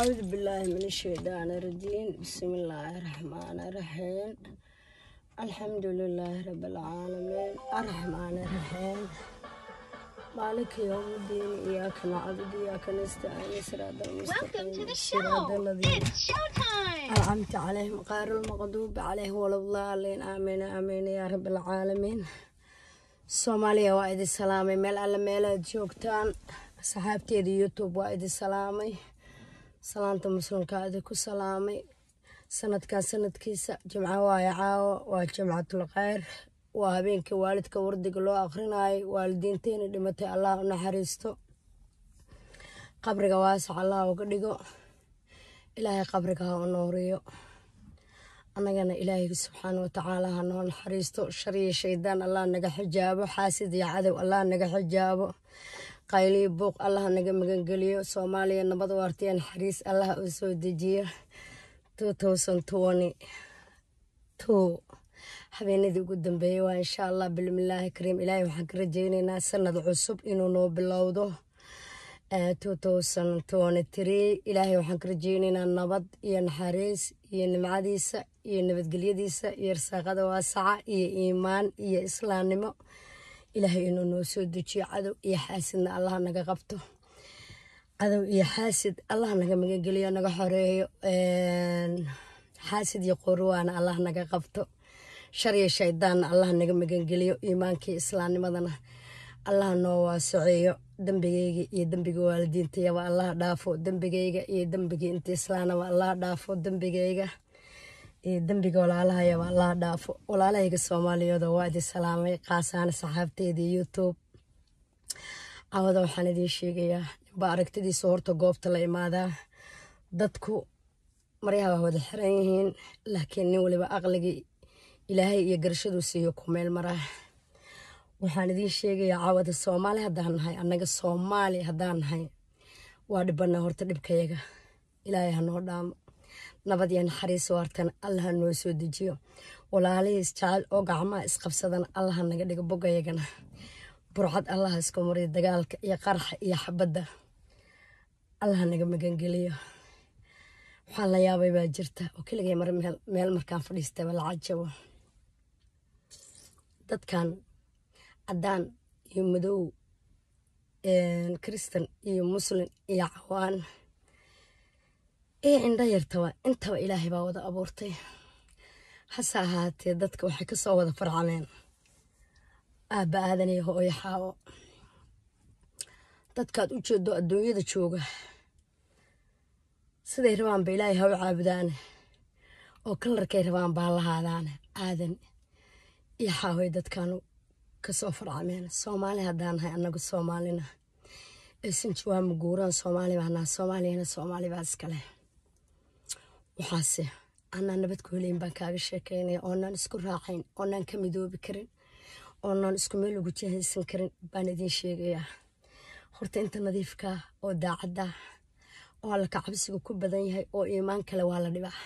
acuudu billaahi mina shaydaani rajiim bismillaahi raxmaani raxiim alxamdu lilaahi rabilcaalamiin araxmaani raxiim maalika yowmadiin iyaaka nacabud iyaaka nastaciin siraada almustaqiimsiraadaladinalcamta caleyhim qaarulmaqduubi caleyh walablaaliin aamiin aamiin yaa rabilcaalamiin soomaaliya waa idin salaamay meel alle meelaad joogtaan saxaabteeda youtube waa idin salaamay salaanta muslimkaada ku salaamay sanadkan sanadkiisa jimca waaye caawa waa jimcatul kheyr waa habeenkii waalidka wardiga loo akrinaayo waalidiinteena dhimatay allah u naxariisto qabriga waasax allah uga dhigo ilaahay qabriga ha u nooriyo annagana ilaahay subxaana watacaala ha noo naxariisto shariyo shaydaan allah naga xijaabo xaasid iyo cadow allah naga xijaabo qayliyo buuq allaha naga magangeliyo soomaaliya nabad waartiya naxariis allaha u soo dejiyo habeenadii ugu dambeeyey waa insha allah bilmilaahi kariim ilaahay waxaan ka rajeyneynaa sanad cusub inuu noo bilowdo ilaahay waxaan ka rajeyneynaa nabad iyo naxariis iyo nimcadiisa iyo nabadgelyadiisa iyo arsaaqada waasaca iyo iimaan iyo islaamnimo ilaahay inuu noo soo dejiyo cadow iyo xaasidna allaha naga qabto cadow iyo xaasid allah naga magangeliyo naga xoreeyo xaasid iyo qoruwaana allah naga qabto shar iyo shaydaanna allah naga magangeliyo iimaankii islaamnimadana allah noo waasoceeyo dembigayga iyo dembiga waalidiintayaba allah dhaafo dembigeyga iyo dembigii intiislaanaba allah dhaafo dembigeyga dembiga walaalahayaba allaha dhaafo walaalahayga soomaaliyada waa idin salaamay kaasaana saxaabteedii youtube cawada waxaan idiin sheegayaa ninba aragtidiisa horta goobta la imaadaa dadku maryaha waa wada xiran yihiin laakiin nin waliba aqligii ilaahay iyo garashaduu siiyo ku meel maraa waxaan idiin sheegayaa cawada soomaali haddaan nahay annaga soomaali haddaan nahay waa dhibana horta dhibkayaga ilaahay hanoo dhaamo nabad iyo naxariis oo allaha noo soo dejiyo walaalihiis jacayl oo gacmaha isqabsadan allaha naga dhigo bogayagana burcad allaha isku mariyo dagaalka iyo qaraxa iyo xabadda allaha naga magangeliyo waxaan la yaabay baa jirta oo keligay mar meel markaan fadhiistaba la cajabo dadkan cadaan iyo madow kristan iyo muslim iyo cawaan ee indha yartaba intaba ilaahay baa wada abuurtay hase ahaatee dadka waxay kasoo wada farcaneen aaba aadan iyo dadkaad u jeedo adduunyada jooga siday rabaanba ba ilaahay ha u caabudaane oo kalarkay rabaan baa lahaadaan aadan iyo xaawoy dadkaanu kasoo farcameen soomaali haddaan anagu soomaalina aysan jawaamu guuraan soomaali baa soomaaliyana soomaali baa iskale waxaase anaan nabad ku helayn baan kaaga sheekaynaya oonaan isku raacayn oonaan ka midoobi karin oonaan isku meel ugu jahaysan karin baan idiin sheegayaa horta inta nadiifkaa oo daacadda oo allaka cabsiga ku badan yahay oo iimaan kale waa la dhibaa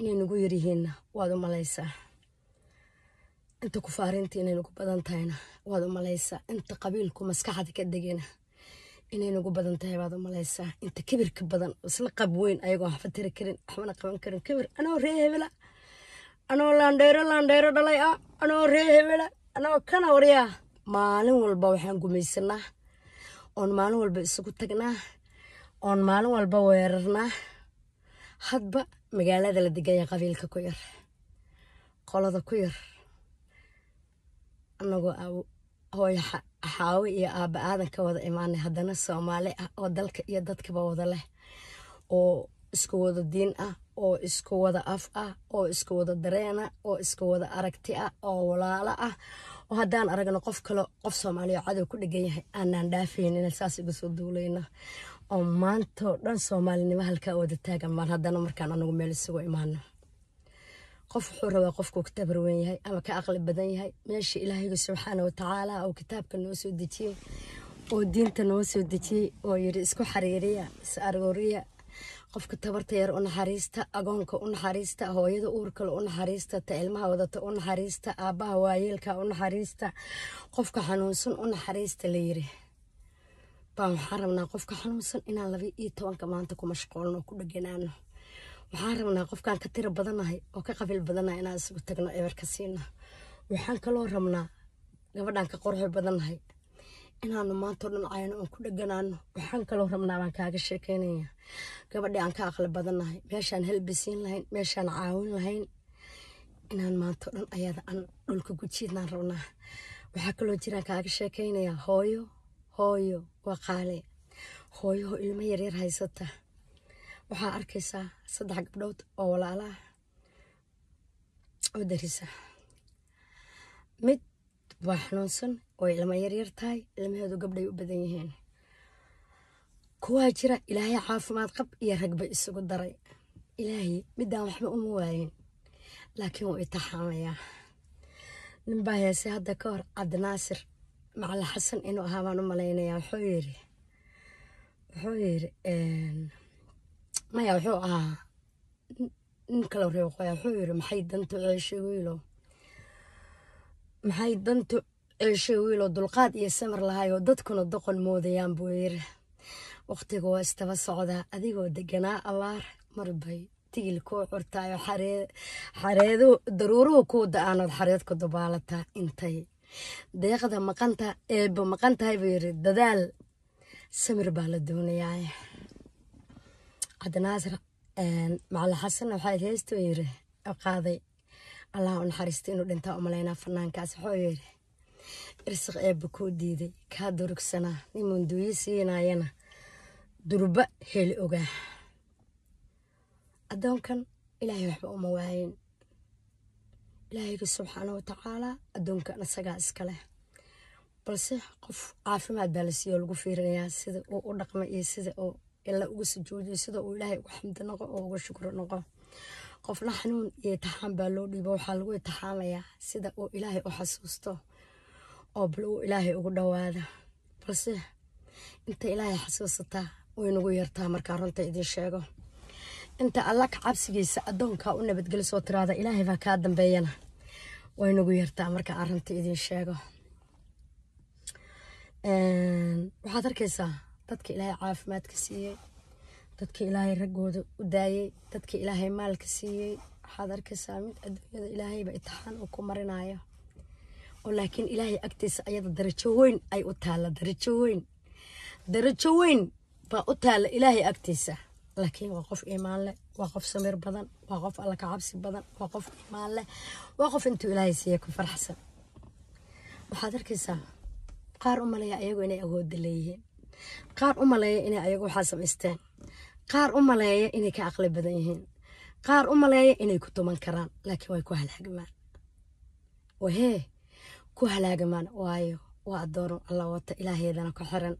inay nagu yaryihiinna waad umalaysaa inta kufaarinta inay nagu badan tahayna waad umalaysaa inta qabiilku maskaxda ka degena inay nagu badan tahay baad umalaysaa inta kibirka badan isla qab weyn ayagoo waxba tiri karin waxbana qaban karin kibir anoo ree hebela anoo laandheero laandheero dhalay ah anoo ree hebela anoo kana waryaa maalin walba waxaan gumaysanaa oon maalin walba isugu tagnaa oon maalin walba weerarnaa hadba magaalada la degaya qabiilka ku yar qolada ku yar anagoo hooyo xaawo iyo aaba aadan ka wada imaanay haddana soomaali ah oo dalka iyo dadkaba wada leh oo isku wada diin ah oo isku wada af ah oo isku wada dareen ah oo isku wada aragti ah oo walaalo ah oo haddaan aragno qof kale qof soomaaliya oo cadow ku dhegan yahay aanaan dhaafaynin saas iga soo duulayna oo maantoo dhan soomaalinimo halkaa wada taagan maan haddana markaan anagu meel isugu imaano qof wuxuu rabaa qofkuu kitaab weyn yahay ama ka aqli badan yahay meesha ilaahayga subxaana watacaala uu kitaabka noo soo dejiyey oo diinta noo soo dejiyey oo yiri isku xariiriya is arooriya qofka tabarta yar u naxariista agoonka unaxariista naxariista hooyada uurkale u naxariista ta ilmaha wadata u naxariista aabbaha waayeelka unaxariista qofka xanuunsan u naxariista la yiri baan waxaan rabnaa qofka xanuunsan inaan laba iyo tobanka maanta ku mashquulno ku dheganaano waxaan rabnaa qofkaan ka tira badannahay oo ka qabiil badannahay inaan isugu tagno ebarka siina ah. waxaan kaloo rabnaa gabadhaan ka qorxo badannahay inaanu maantao dhan cayno oon ku dheganaano waxaan kaloo rabnaa baan kaaga sheekeynaya gabadhii aan ka aqli badannahay meeshaan helbisiin lahayn meeshaan caawin lahayn inaan maantao dhan ayada aan dhulka gujiidnaan rabnaa waxaa kaloo jiraan kaaga sheekeynayaa hooyo hooyo waa qaale hooyahoo ilmo yaryar haysata waxaa arkaysaa saddex gabdhood oo walaala ah oo darisa mid waa xanuunsan oo ilmo yaryar tahay ilmaheedu gabdhay u badan yihiin kuwaa jira ilaahay caafimaad qab iyo ragba isugu daray ilaahay midaan waxba uma waayin laakiin wuu itixaamayaa ninbaa heese hadda ka hor cabdinaasir macali xasan inuu ahaa baan u malaynayaa wuxuu yiri wuxuu yiri ehm, maya wuxuu ahaa nin kala reeqoya wuxuu yiri maxay dantu ceeshay wiilow maxay dantu ceeshay wiilow dulqaad iyo samar lahayoo dadkuna doqon moodayaan buu yiri waqtigu waa istaba socdaa adigoo deganaa abaar marbay tigil kuu curtaayo xareedu daruuruhu kuu da-aanood xareed ku dubaalataa intay deeqda maqanta eebba maqan tahay buu yiri dadaal samir baa la doonayaa cabdinaasir macalin xasan waxaa heesta yiri qaaday allah u naxariista inuu dhintaa umalaynaa fanaankaas waxuu yiri irsiq eebba kuu diiday kaa durugsanaa nin munduuyo siinayana durba heli ogaa addoonkan ilaahay waxba uma waayin ilaahayga subxaana watacaalaa addoonkan isagaa iskaleh balse qof caafimaad baa la siiyo lagu fiirinayaa sida uu u dhaqmay iyo sida uu ila uga sajoojiyo sida uu ilaahay ugu xamdi noqo oo uga shukro noqo qofna xanuun iyo taxaan baa loo dhiibo waxaa lagu itixaamayaa sida uu ilaahay u xasuusto oo bal uu ilaahay ugu dhawaada balse inta ilaahay xasuusataa waynagu yartaa markaa runta idiin sheego inta alla ka cabsigiisa addoonkaa u nabadgeli tiraada ilaahay baa kaa dambeeyana waynagu yartaa marka arrinta idin sheego ehm, waxaad arkaysaa تدك إلهي عاف ما تكسيه تدك إلهي رجود وداي تدك إلهي مال كسيه حضر كسامد أدوية إلهي بإتحان وكمرنا يا ولكن إلهي أكتس أيضا درجوين أي أطال درجوين درجوين فأطال إلهي أكتس لكن وقف إيمان له وقف سمير بدن وقف ألك عبسي بدن وقف إيمان له وقف أنت إلهي سيكو فرحسن وحضر كسا قار أمالي أيقوني أغود ليه qaar u maleeya inay ayaga waxaa samaysteen qaar u maleeya inay ka aqli badan yihiin qaar u maleeya inay ku tuman karaan laakiin way ku halaagamaan wahee ku halaagmaan waayo waa adoon alla wata ilaahaydana ku xiran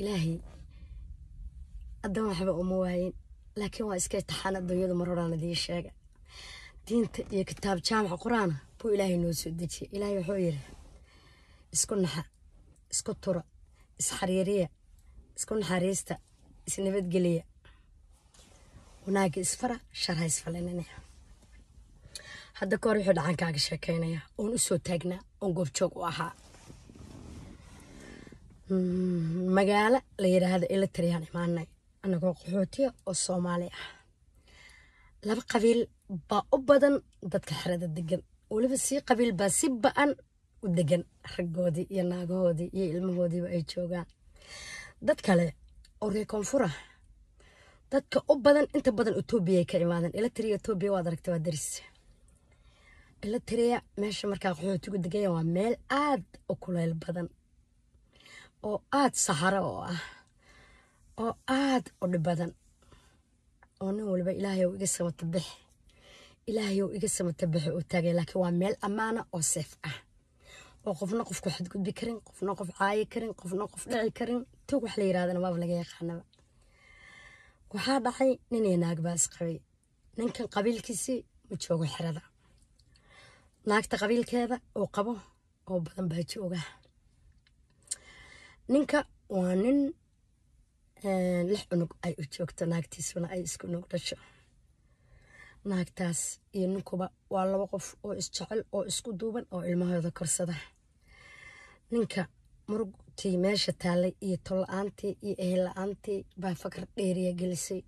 ilaahay addoon waxba uma waayin laakiin waa iska taxaan adduunyadu maroraan adii sheega diinta iyo kitaab jaamaca qur-aana buu ilaahay noo soo dejiyay ilaahay wuxuu yidhi isku naxa isku tura اسحريرية اسكون حريستا اسنبت قلية وناك اسفرة شرها اسفلينني حد كور يحود عن كاك شاكينيا ونسو تاقنا ونقوف جوك واحا مقالة ليرا هذا إلا تريهاني ماناي أنا كو قحوتي وصوماليا لاب قبيل با أبدا دادك حرادة دقن ولبسي قبيل با سبا u degan raggoodii iyo naagahoodii iyo ilmahoodiiba ay joogaan dad kale oo reer koonfur ah, dadka u badan inta badan etoobiyaay ka imaadeen eletriga etoobiya waad aragta waa daris eletriya meesha markaa qaxootigu degaya waa meel aad u kuleyl badan oo aad saharo oo ah oo aad u dhib badan oo nin waliba ilaahay iga samata bix ilaahay iga samata bixi u taagay laakiin waa meel ammaana ah oo seef ah oo qofna qof ku xadgudbi karin qofna qof caayi karin qofna qof dhaci karin tog wax la yirahdana maaba laga yaqaanaba waxaa dhacay ninay naag baas qabay ninkan qabiilkiisii ma joogo xerada naagta qabiilkeeda oo qabo oo badan baa jooga ninka waa nin lix cunug ay u joogto naagtiisuna ay isku nug dhasho naagtaas iyo ninkuba waa laba qof oo isjecel oo isku duuban oo ilmahooda korsada ninka murugtii meesha taalay iyo tolla-aantii iyo ehella-aantii baa fakar dheeriya gelisay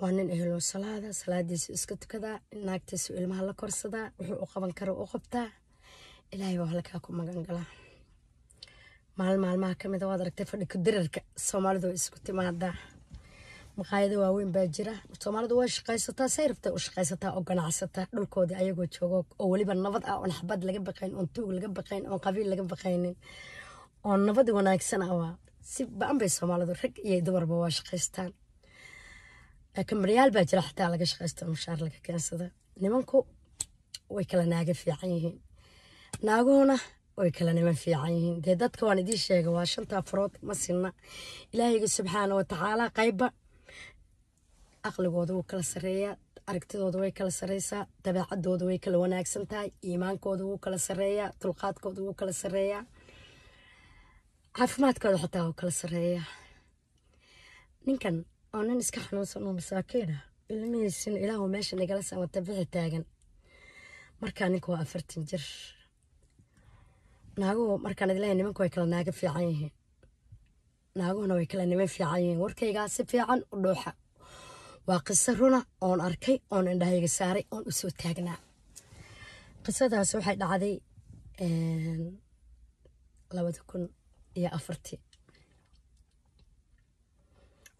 waa nin eheloo salaada salaadiisu iska tukadaa naagtiisu ilmaha la korsadaa wuxuu u qaban kara u qabtaa ilaahay baa halkaa ku magangalaa maalin maalmaha ka mida ah, waad aragtay fadhi ku dirarka soomaalidu way isku timaadaa maqaayado waaweyn baa jira soomaalidu way shaqaysataa say rabtay u shaqaysataa oo ganacsata dhulkoodii ayagoo joogo oo weliba nabad ah oon xabad laga baqayn oon tuug laga baqayn oon qabiil laga baqaynin oo nabad wanaagsan ah si ba-an bay soomaalidu rag iyo dumarba waa shaqaystaan kambaryaal baa jira xataa laga shaqaysta mushaar laga keensada nimanku way kala naaga fiican yihiin naagahuna way kala niman fiican yihiin dee dadka waan idiin sheega waa shantaa farood ma sinna ilaahayga subxaana watacaala qayba caqligooda wuu kala sareeyaa aragtidooda way kala sareysaa dabeecadooda way kala wanaagsan tahay iimaankooda wuu kala sareeyaa dulqaadkooda wuu kala sareeyaa caafimaadkooda xataa wuu kala sareeya ninkan oo nin iska xanuunsan oo masaakiina ilmihiisina ilaahu meesha nagala samata bixi taagan markaa ninka waa afartan jir naaguhu markaan idilaahay nimanku way kala naaga fiican yihiin naaguhuna way kala niman fiican yihiin warkaygaa si fiican u dhuuxa waa qiso runa oon arkay oon indhahayga saaray oon usoo taagnaa qisadaas waxay dhacday ehm, labada kun iyo afartii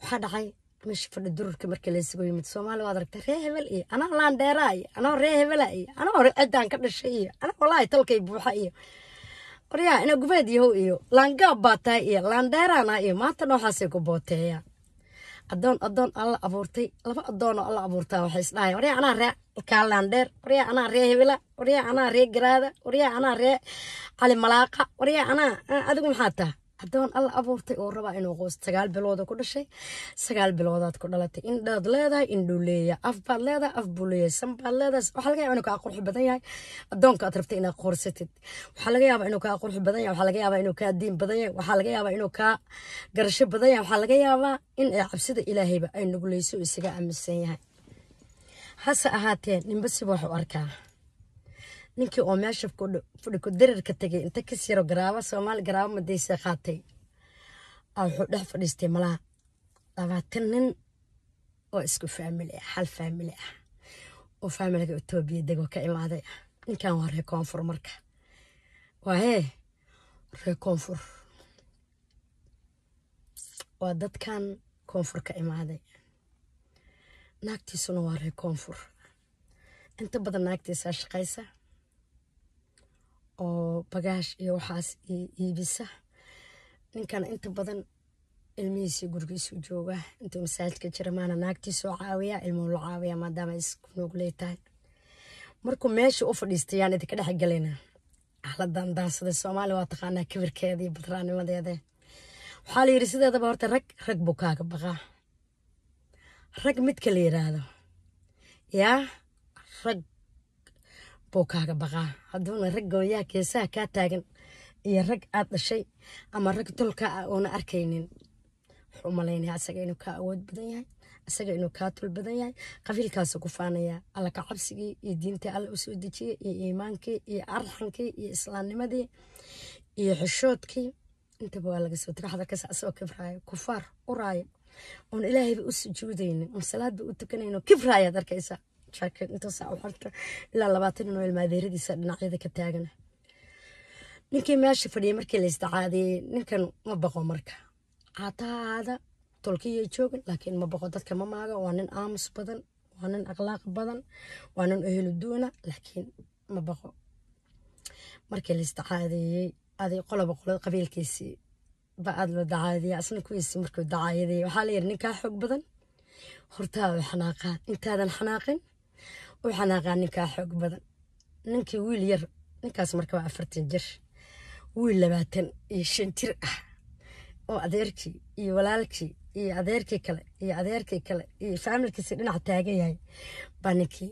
waxaa dhacay meesha fadhi dururka marka laysugu yimid soomaali waad aragtay ree hebel iyo anaa laandheeraa iyo anoo ree hebela iyo anoo ciddaan ka dhashay iyo anaa walaahi talkay buuxa iyo waryaa ina gubeed yahow iyo laangaab baa tahay iyo laandheeraanah iyo maanta nooxaasay ku booteeyaan adoon adoon alla abuurtay laba adoonoo alla abuurtaa waxay isdhahay waryaa anaa ree kaalandheer waryaa anaa ree hebela waryaa anaa ree garaada waryaa anaa ree cali malaaqa waryaa anaa ah, adigu maxaa taha adoon alla abuurtay oo rabaa inuu qoos sagaal bilooda ku dhashay sagaal biloodaad ku dhalatay indhaad leedahay indhuu af baad leedahay af buu san baad leedahay waxaa laga yaaba inuu kaa qurux badan yahay adoonka aad rabtay inaad qoorsatid waxaa laga yaabaa inuu kaa qurux badan yahay waxaa laga yaabaa inuu kaa diin badan yahay waxaa laga yaabaa inuu kaa garasho badan yahay waxaa laga yaabaa in ay cabsida ilaahayba ay nuguleyso isaga aaminsan yahay hase ahaatee ninba siba wax arkaa ninkii oo meesha fudhiko darirka tegay inta kas yaro garaaba soomaali garaaba madayse qaatay wuxuu dhex fadhiistay malaha labaatan nin oo isku faamili ah hal faamili ah oo faamiliga etoobiya dego ka imaaday ah ninkan waa ree koonfur marka waahee ree koonfur waa dadkan koonfur ka imaaday naagtiisuna waa ree koonfur inta badan naagtiisaa shaqaysa oo bagaash iyo waxaas iibisa ninkan inta badan ilmihiisii gurigiisu jooga intuu masaajidka jira maana naagtiisoo caawiya ilmuhu la caawiya maadaama isku nuuglee tahay markuu meesha u fadhiistayaan idinka dhex gelayna xaladan daansaday soomaali waa taqaanaa kibirkeedii badraanimadeede waxaa la yidhi sideedaba horta rag rag buu kaaga baqaa rag midka la yiraahdo yaa rag buu kaaga baqaa haduuna rag gooyaa geesaha kaa taagan iyo rag aad dhashay ama rag dulka ah oona arkaynin wuxuu u malaynaya asaga inuu kaa awood badan yahay isaga inuu kaa tul badan yahay qabiilkaasu ku faanayaa alla cabsigii iyo diintii alla usoo soo dejiyey iyo iimaankii iyo arxankii iyo islaamnimadii iyo xishoodkii intaba waa laga soo tagay hadalkaas asagoo kibraayo kufaar uraayo oon ilaahayba u sujuudaynin oon salaadba u tukanaynin kibraayaad arkaysaa jacket intaas waxalka ilaa labaatan inoo ilmaadeeradiisa dhinacyada ka taagan ninkii meesha fadhiyay markii la isdacaadiyey ninkan ma baqo marka caatahaada tolkiya joogan laakiin ma baqo dadka ma maaga waa nin aamus badan waa nin akhlaaq badan waa nin ehlu duuna laakiin ma baqo markii la isdacaadeeyey aday qoloba qolo qabiilkiisii ba aada loo dacaadiya isna kuwiisii markuu dacaayadayay waxaa la yidhi ninkaa xoog badan hortaada xanaaqaan intaadan xanaaqin waxaan aqaa ninkaa xoog badan ninkii wiil yar ninkaas marka afartan jir wiil labaatan iyo shan jir ah oo adeerkii iyo walaalkii iyo adeerkii kale iyo adeerkii kale iyo faamilkiisi dhinac taagan yahay baa ninkii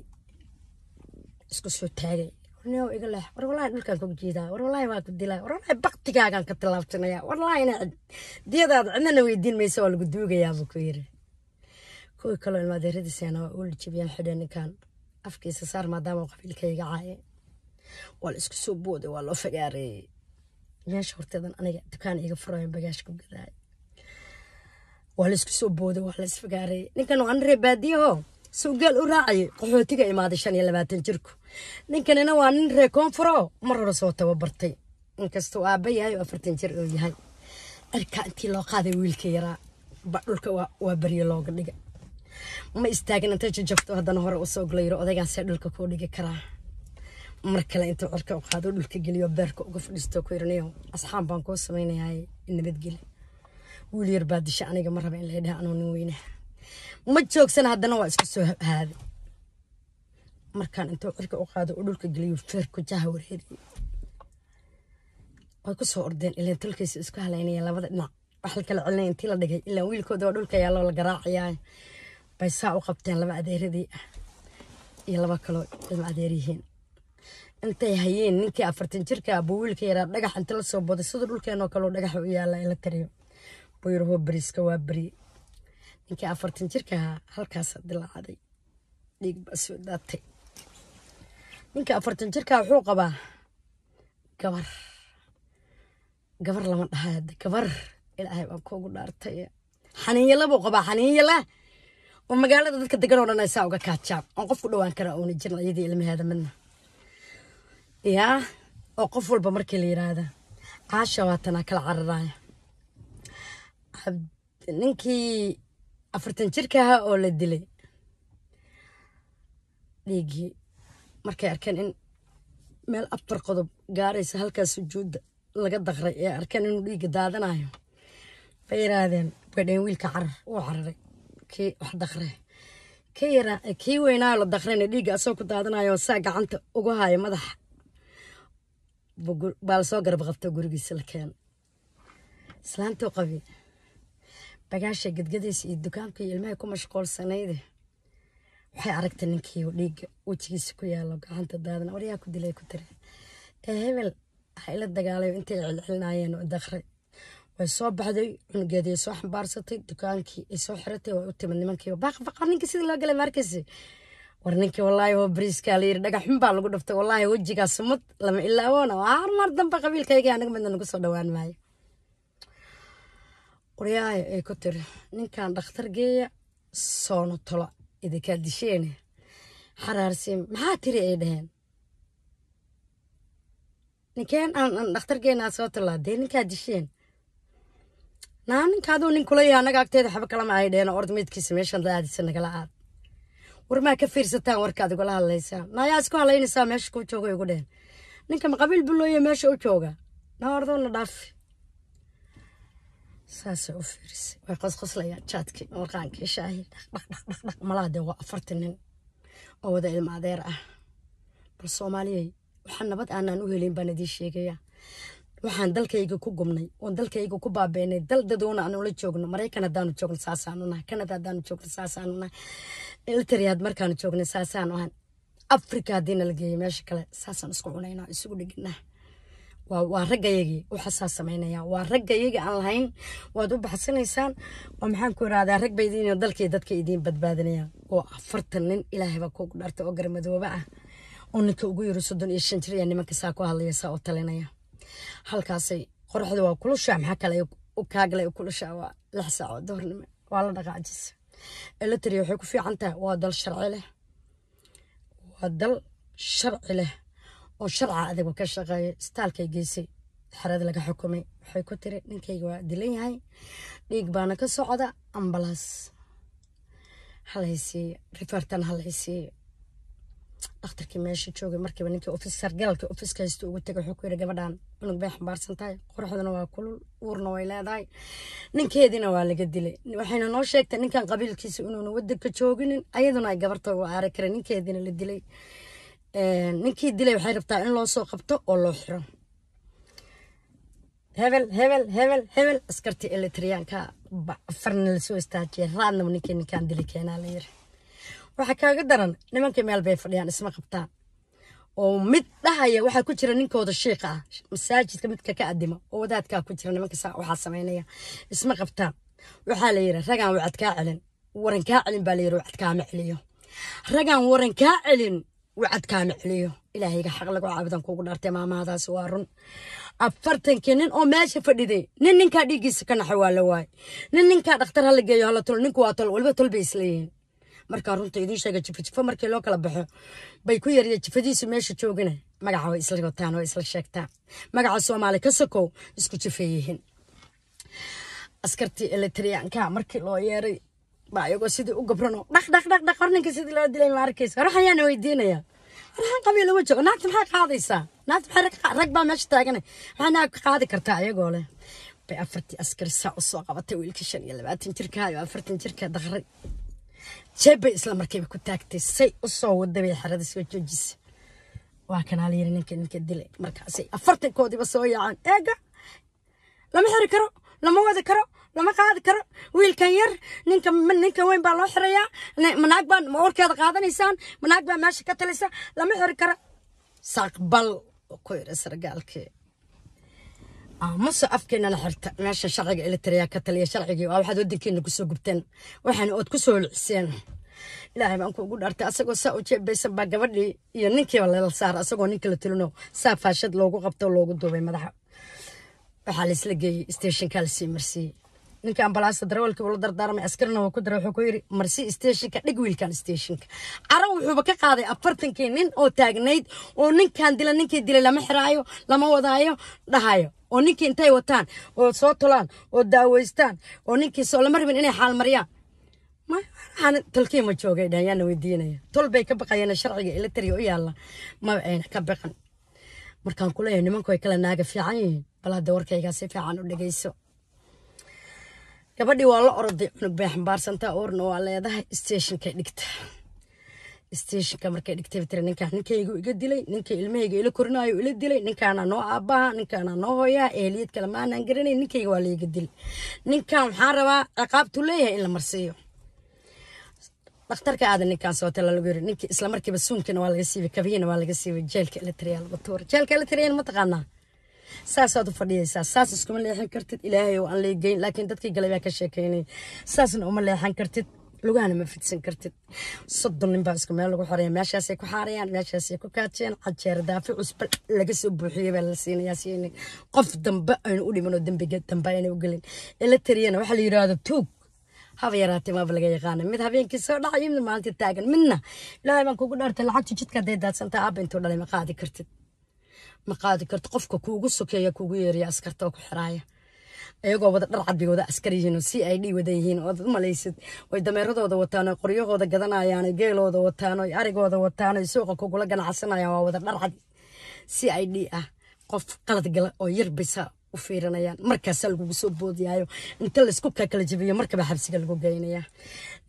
isku soo taagay warnio iga leex war wallaahi dhulkaan ku jiidaa war wallaahi ku dilaa war wallaahi ka tallaabsanayaa wallaahi ina diyadaada cidnana weydiin maysa waa lagu duugayaa ku yiri kuwii kaloo ilma waa uu la jibiyaan xidhe ninkaan afkiisa saar maadaama qabiilkayga caaye waa la isku soo booday waa loo fagaareeyey meesha horteedan aniga dukaan iga furayan bagaashka gadaay waa la isku soo booday waa la isfagaareeyey ninkan waxaan ree baadiyaho suugaal u raacayay qaxootiga imaaday shan iyo labaatan jirku ninkanina waa nin ree koonfuro mar hore soo tababartay inkastuu aaba yahay oo afartan jir oo yahay cirkaa intii loo qaaday wiilka yaraa ba dhulka waa baryo looga dhiga ما استاجن أنت جبتوا هذا النهار وسوق ليرو أذا جان سير لك كوليك كرا مركلة أنت أركا وخذوا لك جليو بيرك وقف لستو كيرنيو أصحاب بانكو سميني هاي إن بتجيل ولير بعد شأنا جم مرة بين الهدا أنا نوينه ما تشوك سنة هذا النهار سوى هذا مركان أنت أركا وخذوا لك جليو بيرك وجهور هذي أكو صور دين إلا تلك سوسكها لين يلا بدنا أحلك العلين تلا دقي إلا ويل كده أقول كيا الله الجراح يعني bay saa u qabteen laba adeeradii ah iyo laba kaloo ilma adeer intay hayeen ninkii afartan jirka buu wiilka yaraa dhagax inta la soo boday sida dhulkeenoo kaleo dhagaxa u yaalla ila tariyo buu yidhi hoo beriiska waa beriye ninkii afartan jirka ahaa halkaas dilaacaday dhiig baa soo daatay ninka afartan jirkaa wuxuu qabaa gabar gabar lama dhahaad gabar ilaahay baan kuugu dhaartay xaniinyala buu qabaa xaniinyala oo magaalada dadka degan oo dhan aysaa uga kaajaan oon qof ku dhawaan kara una jirin iyadii ilmahaadamadna yaa oo qof walba markii la yiraahda caasha waatanaa kala cararaaya ninkii afartan jirka ahaa oo la dilay dhiigii markay arkeen in meel abtar qodob gaaraysa halkaas sujuudda laga daqray ee arkeen inuu dhiiga daadanayo bay yidhaahdeen bay dhaheen wiilka carar wuu cararay كي واحد آخره كيرا كي وين على دخرين ليجا سوكو تادنا يوم ساق عنت أقوها يا مذا بقول بالسوكر بغفته قرب يسلكين سلام توقفي بقاش قد قد يس الدكان كي الماء يكون مشغول سنة ده وحي عرقت نكيو ليج وتشي سكو يا لو عنت دادنا ورياكو دليكو ترى هبل حيلة دجالة وانتي علناين ودخرين way soo baxday cunugeedii soo xambaarsatay dukaankii ay soo xiratay way u timid nimankii baaqfaqa ninkii sidii loo galay maarkaysi war ninkii wallaahi oo bariiskaa la yiri dhagax xun lagu dhuftay wallaahi wejigaa sumad lama ilaawoona har mar dambe qabiilkaygii anaga midna nagu soo dhowaan maayo waryaayo ee ku tiri ninkan dhakhtar geeya soona tola idinkaa disheene xaraarsiin maxaa tiri ay dhaheen ninkeen aan dhakhtar geenaa soo tolaa dee ninkaa disheen naa ninkaaduu nin kulaya anaga annaga agteeda xaba kalama aydheen orda midkiisa meeshan daadisa nagala aad war ka fiirsataan warka ad igula hadlaysaan naayaa isku halaynaysaa meesha kuu jooga igu dheen ninka maqabiil bulooya meesha u jooga naa ordoona dhaafi saasay u fiirisay way qosqoslayaan jaadkii warqaankii shaahi dhaqdhaqdhaqdhaq malaha waa afartan nin oo wada ilma adeer ah bal soomaaliyey waxa nabad aanaan u helin baan idiin sheegayaa waxaan dalkayga ku gubnay oon dalkayga ku baabeynay dal dadoona aan ula joogno maraykan haddaanu joogno saasaanu nahay kanada haddaanu joogno saasaanu nahay iltariyaad markaanu joognay saasaanu ahan afrika haddiina la geeyay meesha kale saasaan isku cunaynaa isugu dhiginaa waa raggayagii waxaasaa samaynaya waa raggayagii aan lahayn waad u baxsanaysaan waa maxaan ku irahdaa rag ba dalkii dadka idiin badbaadinaya oo afartan nin ilaahayba kugu dharta oo garmadooba ah oo ninka ugu yiri soddon iyo shan jir nimanka saa ku hadlayasa oo talinaya halkaasay qoraxdu waa kulushaa maxaa kale kaagale kulushaa waa lix saacood doornimo waa la dhaqaajisa elatri waxay ku fiican tahay waa dal sharci leh waa dal sharci leh oo sharca adigu ka shaqeeya istaalkay geysay xerad laga xukumay waxay ku tiri ninkayga waa dilan yahay dhiig baana ka socda ambalaas halaysiiya rifertan halaysiiya daktarkii meesha joogay markiiba ninkii ofis sargaalkii ofiska haysta ugu tegay wuxuu ku yidhi gabadhan cunug bay xambaarsan tahay qoraxduna waa kulul uurna way leedahay ninkeediina waa laga dilay waxayna noo sheegtay ninkan qabiilkiisa inuuna wadanka jooginin ayaduna ay gabarta u aari kareen ninkeediina la dilay ninkii dilay waxay rabtaa in loo qabto oo loo xiro hebel hebel hebel hebel askartii eletriyaanka farna lasoo istaajiyay raadnaba ninkii ninkaan dili keenaa la yiri waxa kaaga daran nimanka meel bay fadhiyaan isma qabtaan oo mid dhahaya waxaa ku jira ninkooda shiiqa ah masaajidka midka ka adimo oo wadaadkaa ku jira nimanka waxaa samaynaya isma qabtaan waxaa la yidhi ragaan wacad kaa celin waran kaa celin baa la yidhi wacad kaama celiyo ragaan waran kaa celin wacad kaama celiyo ilaahayga xaq lagu caabudan kuugu dhaartay maamaadaas waa run afartankii nin oo meesha fadhiday nin ninkaa dhiiggiisa ka naxay waa la waay nin ninkaa dhakhtar ha geeyo hala tol ninku waa tol weliba tol bay isleeyihiin markaa runta idiin sheega jifojifo markii loo kala baxo bay ku yarya jifadiisu meesha joogina magaca way isla wataan oo isla sheegtaan magaca soomaali ka sokow isku jifeeyihiin askartii eletriyaanka markii loo yeeray baa iyagoo sidii u gabranoo dhaq dhaq dhaq dhaq hor ninka sidii loo dilay ma arkaysa hor waxayaana weydiinaya rahan qabiil uga joogo naagta maxaa qaadaysaa naagta maxaa rag baa meesha taaganay maxaa naag qaadi kartaa iyagoo leh bay afartii askari saa u soo qabatay wiilka shan iyo labaatan jirka iyo afartan jirka daqray jeebbay isla markiiba ku taagtay say u soo wada bay xerada soo joojisa waa kanaal yiri ninka ninka dilay markaasay afartankoodiiba soo yaacaan eega lama xiri karo lama wadi karo lama qaadi karo wiilkan yar ninka ninkan weyn baa loo xirayaa manaag baan ma qaadanaysaan manaag baa meesha ka talaysa lama xiri karo saaqbal ku yiri sargaalkee Ah, mase afkeenana xirta meesha sharciga elitariya ka taliya sharcigii waxaad wadankeena kusoo gubteen waxaana ood kusoo luciseen ilaahay baan kuugu dhaartay asagoo saa u jeebaysan baa gabadhii iyo ninkiiba lala saara asagoo ninka la tulino saa faashad loogu qabto loogu duubay madaxa waxaa laisla geeyey stationkaa lasii marsiiyey ninka ambalaasta darawalkii ula dardaarmay askarna waa ku daray wuxuu ku yidhi marsi stationka dhig wiilkan stationka caran wuxuuba ka qaaday afartankii nin oo taagnayd oo ninkan dila ninkii dilay lama xiraayo lama wadaayo dhahayo oo ninkii intay wataan oo soo tolaan oo daaweystaan oo ninkii soo lama rabin inay xaalmariyaan maxaan tolkii ma joogay dhayaana weydiinaya tol bay ka baqayeen sharciga electriga u yaalla ma ka baqan markaan kuleeyahay nimanku way kala naaga fiican yihiin bal hadda warkaygaa si fiican u dhegayso gabadhii waa la orday cunug bay xambaarsantaa orna waa leedahay stationka dhigta stationka markay dhigtay tira ninkaan ninkaygu iga dilay ninka ilmahayga ila korinaayo ila dilay ninkaana noo aabbaha ninkaana noo hooyaa eheliyad kale maanaan garanay ninkayga waa layga dilay ninkaan waxaan rabaa ciqaabtuu leeyahay in la marsiiyo dhakhtarka aadan ninkaan soota lalagu yiri ninki isla markiiba waa laga siiba kabiyana waa laga siiba jeelka ila tiriyaa jeelka ila ma taqaanaa ساس هذا فريق ساس ساس إسكوم اللي حن إلهي وأن لي جين لكن تدك قلبي كشكيني ساس إنه أم اللي حن كرتت لقانا ما فيت سن كرتت صدق نبى إسكوم اللي هو حريم ماشي أسيكو حريم ماشي أسيكو كاتين عشر دافع أسب لقيس بحية بالسين ياسيني قف دم إن قولي منو دم بجد دم بقين وقولين إلا تريان وحلي راد توك هذي راتي ما بلقي غانم هاي هبين كسر لا يمن مالتي تاجن منا لا يمن كوكو نرتل عشر جد كده داسن تعبين تقول لي ما قادي كرتت ma qaadi karto qofka kuugu sokeeya kuugu yeeraya askarta oo ku xiraaya iyagoo wada dhar cadbigooda askar yihiin si ay dhi wada yihiin ood u malaysid way dameeradooda wataano qoryahooda gadanayaan geelooda wataano arigooda wataano suuqa kugula ganacsanayaan waa wada dhar cad si ay dhi ah qof qalad gala oo yar u fiirinayaan markaasaa lagugu soo boodiyaayo inta laysku kakala jibiyo markaba xabsiga lagu geynayaa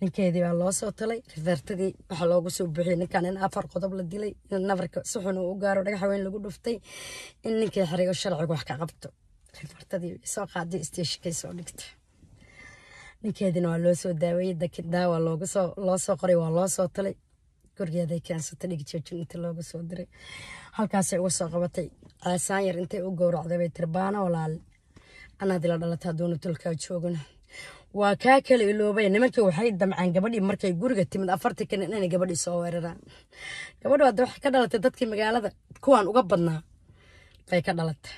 ninkeedii baa loo soo talay rifertadii waxaa loogu soo buuxiyey ninkan in afar qodob la dilay in nabarka suxun uu u gaaro dhagax weyn lagu dhuftay in ninkii xirigo sharcigu wax ka qabto rifertadii soo qaaday isteeshikay soo dhigta ninkeedina waa loo soo daaweeyey daawa loogu soo loo soo qoray waa loo soo talay gurigeeday keensatay dhigjoojin inta loogu soo diray halkaasay uga soo qabatay caasaan yar intay u gowracday bay tiri walaal anaad ila dhalatay hadduuna joogana waa kaa kala iloobay nimankii waxay damcaan gabadhii markay guriga timid afartii kan inay gabadhii soo weeraraan gabadhu hadda waxay ka dhalatay dadkii magaalada kuwaan uga badnaa bay ka dhalatay